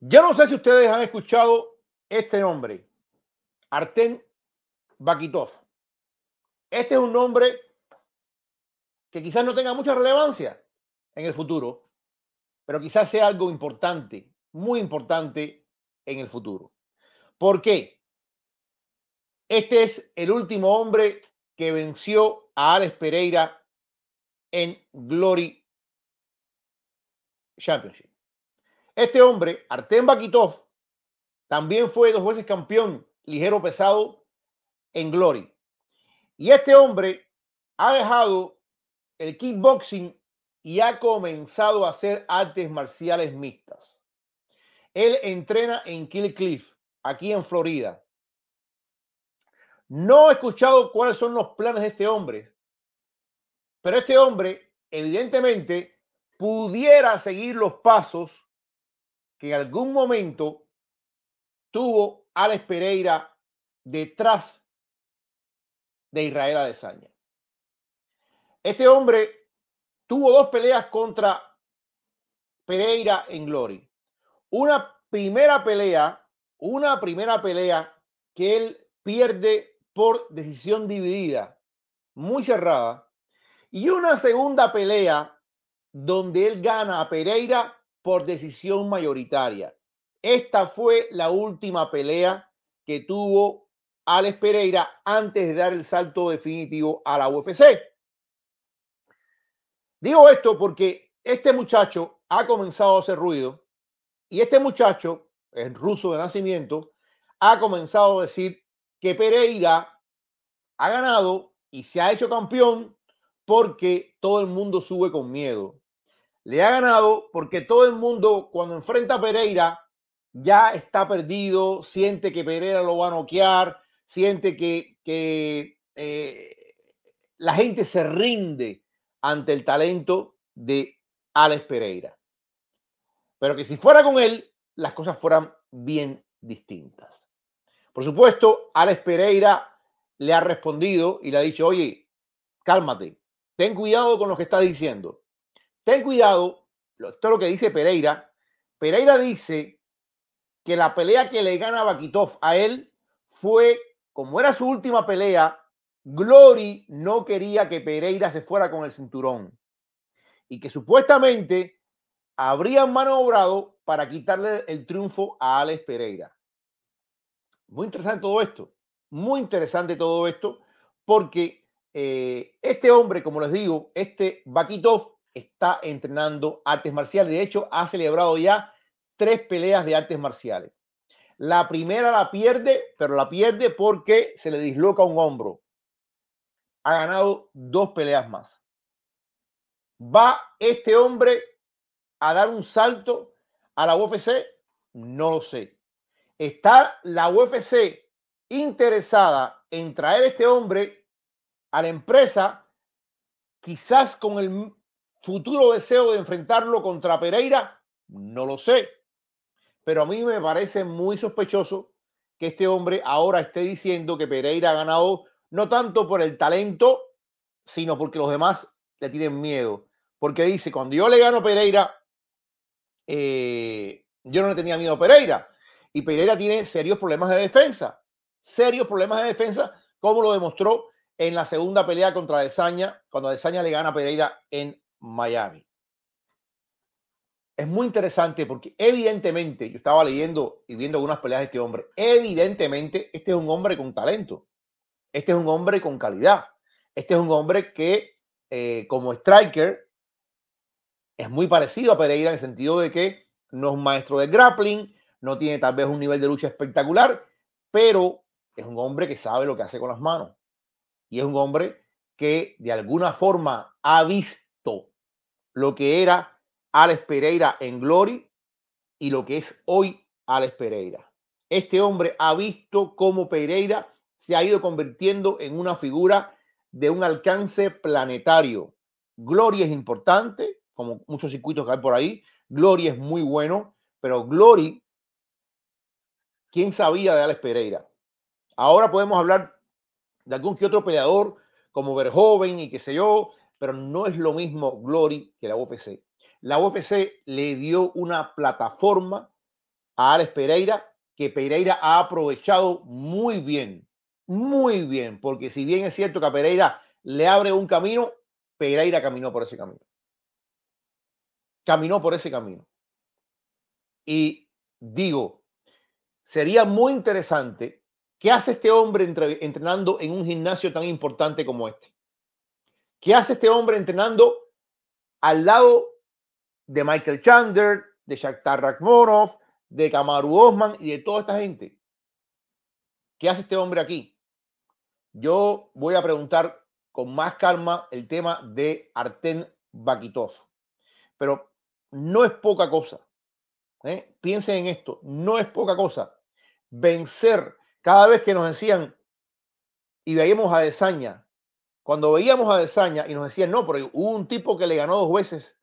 Yo no sé si ustedes han escuchado este nombre, Artem Bakitov. Este es un nombre que quizás no tenga mucha relevancia en el futuro, pero quizás sea algo importante, muy importante en el futuro. ¿Por qué? Este es el último hombre que venció a Alex Pereira en Glory Championship. Este hombre, Artem Bakitov, también fue dos veces campeón ligero pesado en Glory. Y este hombre ha dejado el kickboxing y ha comenzado a hacer artes marciales mixtas. Él entrena en Kill Cliff, aquí en Florida. No he escuchado cuáles son los planes de este hombre, pero este hombre evidentemente pudiera seguir los pasos que en algún momento tuvo Alex Pereira detrás de Israel Adesanya. Este hombre tuvo dos peleas contra Pereira en Glory. Una primera pelea, una primera pelea que él pierde por decisión dividida, muy cerrada, y una segunda pelea donde él gana a Pereira por decisión mayoritaria. Esta fue la última pelea que tuvo Alex Pereira antes de dar el salto definitivo a la UFC. Digo esto porque este muchacho ha comenzado a hacer ruido y este muchacho, en ruso de nacimiento, ha comenzado a decir que Pereira ha ganado y se ha hecho campeón porque todo el mundo sube con miedo. Le ha ganado porque todo el mundo cuando enfrenta a Pereira ya está perdido, siente que Pereira lo va a noquear, siente que, eh, la gente se rinde ante el talento de Alex Pereira. Pero que si fuera con él, las cosas fueran bien distintas. Por supuesto, Alex Pereira le ha respondido y le ha dicho, oye, cálmate, ten cuidado con lo que estás diciendo. Ten cuidado, esto es lo que dice Pereira. Pereira dice que la pelea que le gana Bakitov a él fue, como era su última pelea, Glory no quería que Pereira se fuera con el cinturón y que supuestamente habrían manobrado para quitarle el triunfo a Alex Pereira. Muy interesante todo esto, muy interesante todo esto, porque eh, este hombre, como les digo, este Bakitov, está entrenando artes marciales. De hecho, ha celebrado ya tres peleas de artes marciales. La primera la pierde, pero la pierde porque se le disloca un hombro. Ha ganado dos peleas más. ¿Va este hombre a dar un salto a la UFC? No lo sé. ¿Está la UFC interesada en traer este hombre a la empresa? Quizás con el futuro deseo de enfrentarlo contra Pereira, no lo sé. Pero a mí me parece muy sospechoso que este hombre ahora esté diciendo que Pereira ha ganado no tanto por el talento, sino porque los demás le tienen miedo. Porque dice, cuando yo le gano a Pereira, eh, yo no le tenía miedo a Pereira. Y Pereira tiene serios problemas de defensa. Serios problemas de defensa, como lo demostró en la segunda pelea contra Desaña, cuando Desaña le gana a Pereira en Miami. Es muy interesante porque evidentemente, yo estaba leyendo y viendo algunas peleas de este hombre, evidentemente este es un hombre con talento, este es un hombre con calidad, este es un hombre que eh, como striker es muy parecido a Pereira en el sentido de que no es maestro de grappling, no tiene tal vez un nivel de lucha espectacular, pero es un hombre que sabe lo que hace con las manos y es un hombre que de alguna forma ha visto lo que era Alex Pereira en Glory y lo que es hoy Alex Pereira. Este hombre ha visto cómo Pereira se ha ido convirtiendo en una figura de un alcance planetario. Glory es importante, como muchos circuitos que hay por ahí. Glory es muy bueno, pero Glory, ¿quién sabía de Alex Pereira? Ahora podemos hablar de algún que otro peleador como Verhoeven y qué sé yo, pero no es lo mismo Glory que la UFC. La UFC le dio una plataforma a Alex Pereira que Pereira ha aprovechado muy bien, muy bien, porque si bien es cierto que a Pereira le abre un camino, Pereira caminó por ese camino. Caminó por ese camino. Y digo, sería muy interesante qué hace este hombre entrenando en un gimnasio tan importante como este. ¿Qué hace este hombre entrenando al lado de Michael Chandler, de Shakhtar Rakhmonov, de Kamaru Osman y de toda esta gente? ¿Qué hace este hombre aquí? Yo voy a preguntar con más calma el tema de Artem Bakitov. Pero no es poca cosa. ¿eh? Piensen en esto, no es poca cosa. Vencer cada vez que nos decían y veíamos a Desaña, cuando veíamos a Desaña y nos decían, no, pero hubo un tipo que le ganó dos veces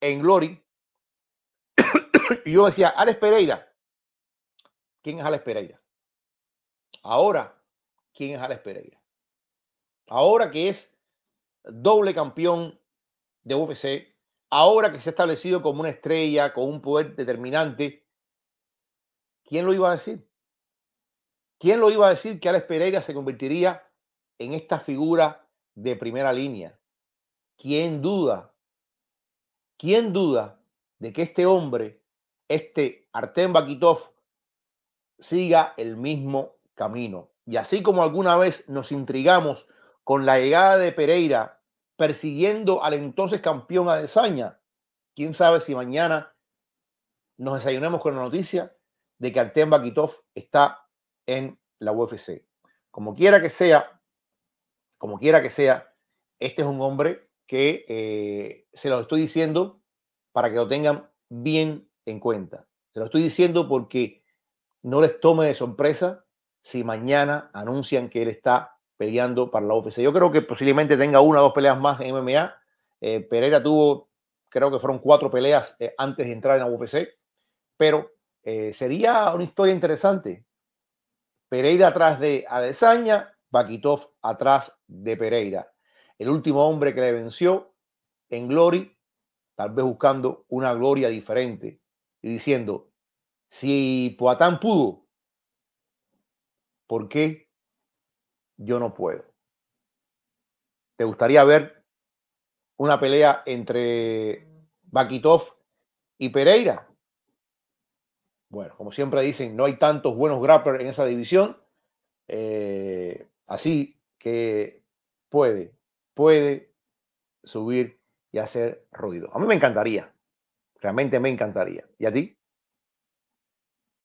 en Glory, y yo decía, Alex Pereira. ¿Quién es Alex Pereira? Ahora, ¿quién es Alex Pereira? Ahora que es doble campeón de UFC, ahora que se ha establecido como una estrella, con un poder determinante, ¿quién lo iba a decir? ¿Quién lo iba a decir que Alex Pereira se convertiría en esta figura de primera línea. ¿Quién duda? ¿Quién duda de que este hombre, este Artem Bakitov, siga el mismo camino? Y así como alguna vez nos intrigamos con la llegada de Pereira persiguiendo al entonces campeón Adesanya, quién sabe si mañana nos desayunemos con la noticia de que Artem Bakitov está en la UFC. Como quiera que sea, como quiera que sea, este es un hombre que eh, se lo estoy diciendo para que lo tengan bien en cuenta. Se lo estoy diciendo porque no les tome de sorpresa si mañana anuncian que él está peleando para la UFC. Yo creo que posiblemente tenga una o dos peleas más en MMA. Eh, Pereira tuvo, creo que fueron cuatro peleas eh, antes de entrar en la UFC, pero sería una historia interesante. Pereira atrás de Adesanya, Bakitov atrás de Pereira. El último hombre que le venció en Glory, tal vez buscando una gloria diferente y diciendo, si Poatán pudo, ¿por qué yo no puedo? ¿Te gustaría ver una pelea entre Bakitov y Pereira? Bueno, como siempre dicen, no hay tantos buenos grapplers en esa división. Eh, Así que puede, puede subir y hacer ruido. A mí me encantaría, realmente me encantaría. ¿Y a ti?